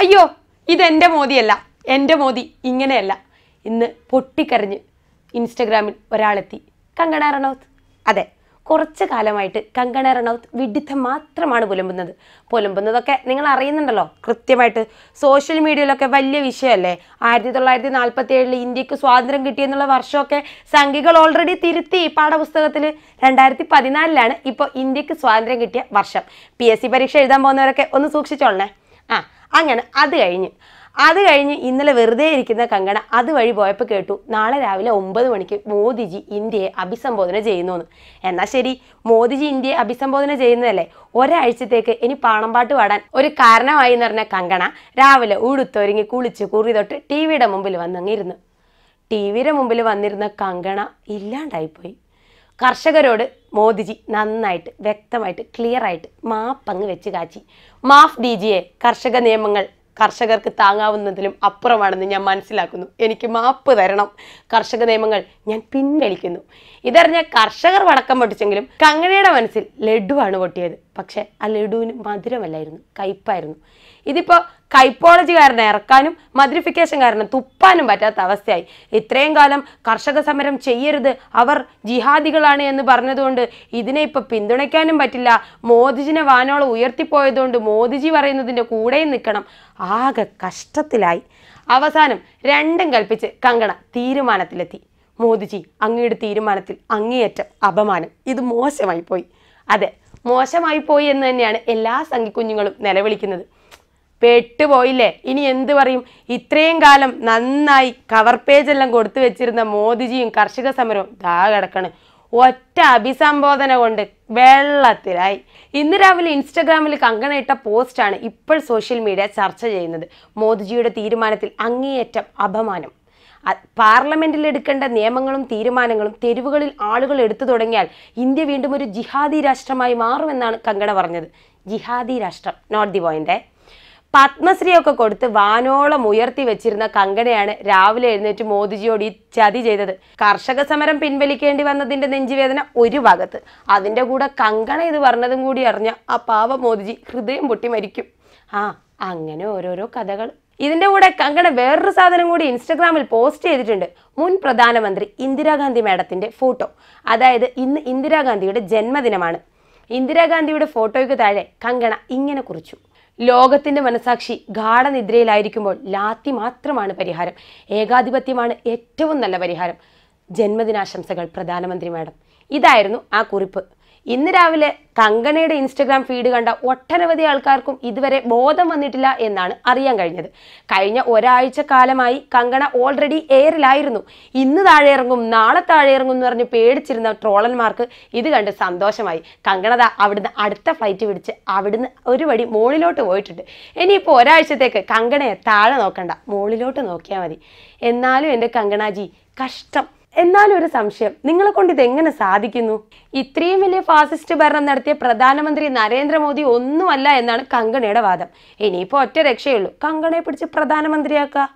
അയ്യോ ഇതെൻ്റെ മോദിയല്ല എൻ്റെ മോദി ഇങ്ങനെയല്ല ഇന്ന് പൊട്ടിക്കരഞ്ഞ് ഇൻസ്റ്റഗ്രാമിൽ ഒരാളെത്തി കങ്കണ റണൌത്ത് അതെ കുറച്ച് കാലമായിട്ട് കങ്കണ റണൌത്ത് വിഡിത്തം മാത്രമാണ് പുലമ്പുന്നത് പുലമ്പുന്നതൊക്കെ നിങ്ങൾ അറിയുന്നുണ്ടല്ലോ കൃത്യമായിട്ട് സോഷ്യൽ മീഡിയയിലൊക്കെ വലിയ വിഷയമല്ലേ ആയിരത്തി തൊള്ളായിരത്തി നാൽപ്പത്തി ഏഴിൽ ഇന്ത്യക്ക് സ്വാതന്ത്ര്യം കിട്ടിയെന്നുള്ള വർഷമൊക്കെ സംഖ്യകൾ ഓൾറെഡി തിരുത്തി പാഠപുസ്തകത്തിൽ രണ്ടായിരത്തി പതിനാലിലാണ് ഇപ്പോൾ ഇന്ത്യക്ക് സ്വാതന്ത്ര്യം കിട്ടിയ വർഷം പി എസ് സി പരീക്ഷ എഴുതാൻ പോകുന്നവരൊക്കെ ഒന്ന് സൂക്ഷിച്ചോളണേ ആ അങ്ങനെ അത് കഴിഞ്ഞ് അത് കഴിഞ്ഞ് ഇന്നലെ വെറുതെ ഇരിക്കുന്ന കങ്കണ വഴി പോയപ്പോൾ കേട്ടു നാളെ രാവിലെ ഒമ്പത് മണിക്ക് മോദിജി ഇന്ത്യയെ അഭിസംബോധന ചെയ്യുന്നു എന്ന് എന്നാൽ ശരി മോദിജി ഇന്ത്യയെ അഭിസംബോധന ചെയ്യുന്നതല്ലേ ഒരാഴ്ചത്തേക്ക് ഇനി പാണമ്പാട്ട് പാടാൻ ഒരു കാരണമായി എന്ന് പറഞ്ഞ കങ്കണ രാവിലെ ഉടുത്തൊരുങ്ങി കുളിച്ച് കുറി തൊട്ട് ടി വിയുടെ മുമ്പിൽ വന്നങ്ങിരുന്നു ടി വിയുടെ മുമ്പിൽ വന്നിരുന്ന കങ്കണ ഇല്ലാണ്ടായിപ്പോയി കർഷകരോട് മോദിജി നന്നായിട്ട് വ്യക്തമായിട്ട് ക്ലിയർ ആയിട്ട് മാപ്പങ്ങ് വെച്ച് കാച്ചി മാഫ് ഡി ജിയെ കർഷക നിയമങ്ങൾ കർഷകർക്ക് താങ്ങാവുന്നതിലും അപ്പുറമാണെന്ന് ഞാൻ മനസ്സിലാക്കുന്നു എനിക്ക് മാപ്പ് തരണം കർഷക നിയമങ്ങൾ ഞാൻ പിൻവലിക്കുന്നു ഇതറിഞ്ഞ കർഷകർ വടക്കം പൊട്ടിച്ചെങ്കിലും കങ്ങനയുടെ മനസ്സിൽ ലഡുവാണ് പൊട്ടിയത് പക്ഷേ ആ ലഡുവിന് മധുരമല്ലായിരുന്നു കയ്പായിരുന്നു ഇതിപ്പോൾ കൈപ്പോളജി കാരണം ഇറക്കാനും മധുരിഫിക്കേഷൻ കാരണം തുപ്പാനും പറ്റാത്ത അവസ്ഥയായി ഇത്രയും കാലം കർഷക സമരം ചെയ്യരുത് അവർ ജിഹാദികളാണ് എന്ന് പറഞ്ഞതുകൊണ്ട് ഇതിനെ ഇപ്പം പിന്തുണയ്ക്കാനും പറ്റില്ല മോദിജിനെ വാനോളം ഉയർത്തിപ്പോയതുകൊണ്ട് മോദിജി പറയുന്നതിൻ്റെ കൂടെയും നിൽക്കണം ആകെ കഷ്ടത്തിലായി അവസാനം രണ്ടും കൽപ്പിച്ച് കങ്കണ തീരുമാനത്തിലെത്തി മോദിജി അങ്ങയുടെ തീരുമാനത്തിൽ അങ്ങേയറ്റം അപമാനം ഇത് മോശമായി പോയി അതെ മോശമായി പോയി എന്ന് തന്നെയാണ് എല്ലാ സംഘിക്കുഞ്ഞുങ്ങളും നിലവിളിക്കുന്നത് പെട്ടുപോയില്ലേ ഇനി എന്ത് പറയും ഇത്രയും കാലം നന്നായി കവർ പേജെല്ലാം കൊടുത്തു വെച്ചിരുന്ന മോദിജിയും കർഷക സമരവും ദാ കിടക്കണ് ഒറ്റ അഭിസംബോധന കൊണ്ട് വെള്ളത്തിലായി ഇന്ന് രാവിലെ ഇൻസ്റ്റഗ്രാമിൽ കങ്കണ ഇട്ട പോസ്റ്റാണ് ഇപ്പോൾ സോഷ്യൽ മീഡിയ ചർച്ച ചെയ്യുന്നത് മോദിജിയുടെ തീരുമാനത്തിൽ അങ്ങേയറ്റം അപമാനം പാർലമെന്റിൽ എടുക്കേണ്ട നിയമങ്ങളും തീരുമാനങ്ങളും തെരുവുകളിൽ ആളുകൾ എടുത്തു തുടങ്ങിയാൽ ഇന്ത്യ വീണ്ടും ഒരു ജിഹാദി രാഷ്ട്രമായി മാറുമെന്നാണ് കങ്കണ പറഞ്ഞത് ജിഹാദി രാഷ്ട്രം നോട്ട് ദി പോയിന്റ് പത്മശ്രീയൊക്കെ കൊടുത്ത് വാനോളം ഉയർത്തി വെച്ചിരുന്ന കങ്കണയാണ് രാവിലെ എഴുന്നേറ്റ് മോദിജിയോട് ഈ ചതി ചെയ്തത് കർഷക സമരം പിൻവലിക്കേണ്ടി വന്നതിന്റെ നെഞ്ചുവേദന ഒരു ഭാഗത്ത് അതിന്റെ കൂടെ കങ്കണ ഇത് പറഞ്ഞതും കൂടി അറിഞ്ഞ ആ പാവ മോദിജി ഹൃദയം പൊട്ടി മരിക്കും ആ അങ്ങനെ ഓരോരോ കഥകൾ ഇതിന്റെ കൂടെ കങ്കണ വേറൊരു സാധനം കൂടി ഇൻസ്റ്റഗ്രാമിൽ പോസ്റ്റ് ചെയ്തിട്ടുണ്ട് മുൻ പ്രധാനമന്ത്രി ഇന്ദിരാഗാന്ധി മാഡത്തിന്റെ ഫോട്ടോ അതായത് ഇന്ന് ഇന്ദിരാഗാന്ധിയുടെ ജന്മദിനമാണ് ഇന്ദിരാഗാന്ധിയുടെ ഫോട്ടോയ്ക്ക് താഴെ കങ്കണ ഇങ്ങനെ കുറിച്ചു ലോകത്തിന്റെ മനസാക്ഷി ഗാഠനിദ്രയിലായിരിക്കുമ്പോൾ ലാത്തി മാത്രമാണ് പരിഹാരം ഏകാധിപത്യമാണ് ഏറ്റവും നല്ല പരിഹാരം ജന്മദിനാശംസകൾ പ്രധാനമന്ത്രി മാഡം ഇതായിരുന്നു ആ കുറിപ്പ് ഇന്ന് രാവിലെ കങ്കണയുടെ ഇൻസ്റ്റഗ്രാം ഫീഡ് കണ്ട ഒട്ടനവധി ആൾക്കാർക്കും ഇതുവരെ ബോധം വന്നിട്ടില്ല എന്നാണ് അറിയാൻ കഴിഞ്ഞത് കഴിഞ്ഞ ഒരാഴ്ച കാലമായി കങ്കണ ഓൾറെഡി എയറിലായിരുന്നു ഇന്ന് താഴെ ഇറങ്ങും നാളെ താഴെ ഇറങ്ങും എന്ന് പറഞ്ഞ് പേടിച്ചിരുന്ന ട്രോളന്മാർക്ക് ഇത് കണ്ട് സന്തോഷമായി കങ്കണത അവിടുന്ന് അടുത്ത ഫ്ലൈറ്റ് പിടിച്ച് അവിടുന്ന് ഒരു വടി മുകളിലോട്ട് പോയിട്ടുണ്ട് ഇനിയിപ്പോൾ ഒരാഴ്ചത്തേക്ക് കങ്കണയെ താഴെ നോക്കണ്ട മുകളിലോട്ട് നോക്കിയാൽ മതി എന്നാലും എൻ്റെ കങ്കണാജി കഷ്ടം എന്നാലും ഒരു സംശയം നിങ്ങളെ കൊണ്ട് എങ്ങനെ സാധിക്കുന്നു ഇത്രയും വലിയ ഫാസിസ്റ്റ് ഭരണം നടത്തിയ പ്രധാനമന്ത്രി നരേന്ദ്രമോദി ഒന്നുമല്ല എന്നാണ് കങ്കണയുടെ വാദം ഇനിയിപ്പോ ഒറ്റ രക്ഷയുള്ളൂ കങ്കണയെ പിടിച്ച് പ്രധാനമന്ത്രിയാക്കുക